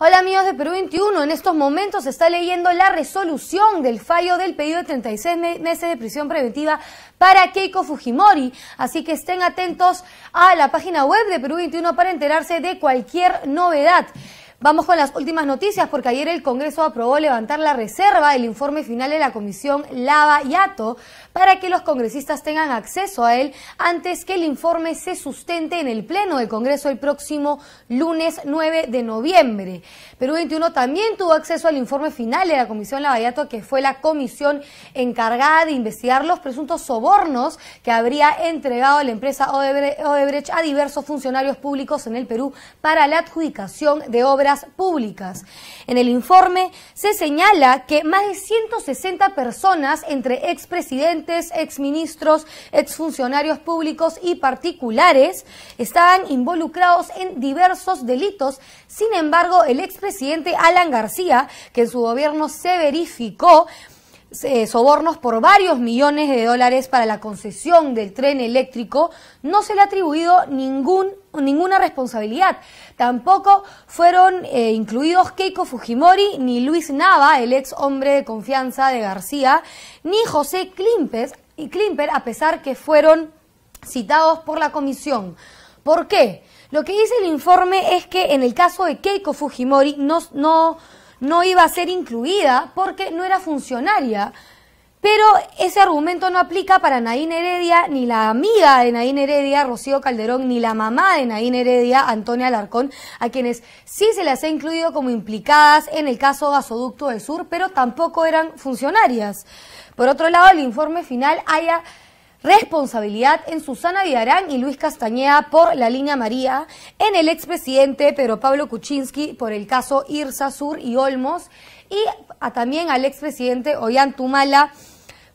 Hola amigos de Perú 21, en estos momentos se está leyendo la resolución del fallo del pedido de 36 meses de prisión preventiva para Keiko Fujimori, así que estén atentos a la página web de Perú 21 para enterarse de cualquier novedad. Vamos con las últimas noticias porque ayer el Congreso aprobó levantar la reserva del informe final de la Comisión Lava Yato para que los congresistas tengan acceso a él antes que el informe se sustente en el Pleno del Congreso el próximo lunes 9 de noviembre. Perú 21 también tuvo acceso al informe final de la Comisión Lava y que fue la comisión encargada de investigar los presuntos sobornos que habría entregado la empresa Odebrecht a diversos funcionarios públicos en el Perú para la adjudicación de obras públicas. En el informe se señala que más de 160 personas, entre expresidentes, exministros, exfuncionarios públicos y particulares, estaban involucrados en diversos delitos. Sin embargo, el expresidente Alan García, que en su gobierno se verificó, eh, sobornos por varios millones de dólares para la concesión del tren eléctrico, no se le ha atribuido ninguna responsabilidad. Tampoco fueron eh, incluidos Keiko Fujimori, ni Luis Nava, el ex hombre de confianza de García, ni José y Klimper, a pesar que fueron citados por la comisión. ¿Por qué? Lo que dice el informe es que en el caso de Keiko Fujimori no no iba a ser incluida porque no era funcionaria. Pero ese argumento no aplica para Nadine Heredia, ni la amiga de Nadine Heredia, Rocío Calderón, ni la mamá de Nadine Heredia, Antonia Alarcón, a quienes sí se las ha incluido como implicadas en el caso Gasoducto del Sur, pero tampoco eran funcionarias. Por otro lado, el informe final haya responsabilidad en Susana Villarán y Luis Castañeda por la línea María, en el expresidente Pedro Pablo Kuczynski por el caso Irsa Sur y Olmos, y también al expresidente Ollanta Tumala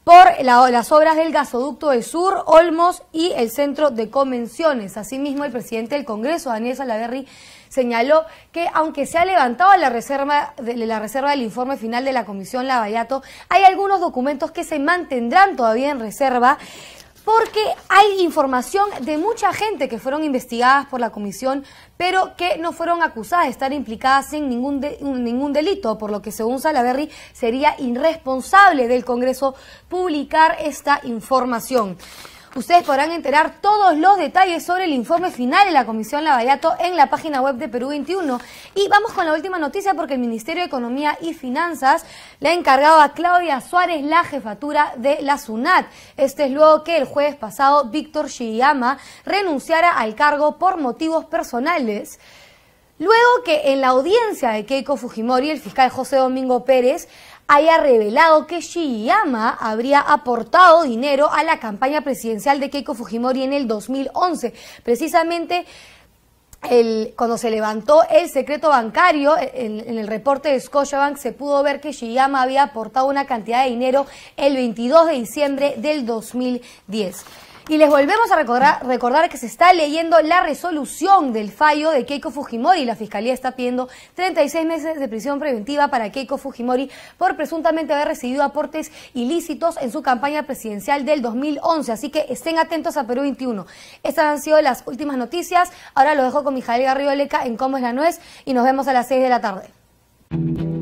por las obras del gasoducto del sur, Olmos y el centro de convenciones. Asimismo, el presidente del Congreso, Daniel Salaverry, señaló que aunque se ha levantado la reserva, la reserva del informe final de la Comisión Lavallato, hay algunos documentos que se mantendrán todavía en reserva porque hay información de mucha gente que fueron investigadas por la comisión, pero que no fueron acusadas de estar implicadas en ningún, delito, por lo que según Salaverry sería irresponsable del Congreso publicar esta información. Ustedes podrán enterar todos los detalles sobre el informe final de la Comisión Lavallato en la página web de Perú 21. Y vamos con la última noticia porque el Ministerio de Economía y Finanzas le ha encargado a Claudia Suárez la jefatura de la SUNAT. Este es luego que el jueves pasado Víctor Shiyama renunciara al cargo por motivos personales. Luego que en la audiencia de Keiko Fujimori, el fiscal José Domingo Pérez haya revelado que Shiyama habría aportado dinero a la campaña presidencial de Keiko Fujimori en el 2011. Precisamente cuando se levantó el secreto bancario, eh, en, el reporte de Scotiabank se pudo ver que Shiyama había aportado una cantidad de dinero el 22 de diciembre del 2010. Y les volvemos a recordar, que se está leyendo la resolución del fallo de Keiko Fujimori. La Fiscalía está pidiendo 36 meses de prisión preventiva para Keiko Fujimori por presuntamente haber recibido aportes ilícitos en su campaña presidencial del 2011. Así que estén atentos a Perú 21. Estas han sido las últimas noticias. Ahora lo dejo con Mijael Garrido Leca en Cómo es la Nuez y nos vemos a las 6 de la tarde.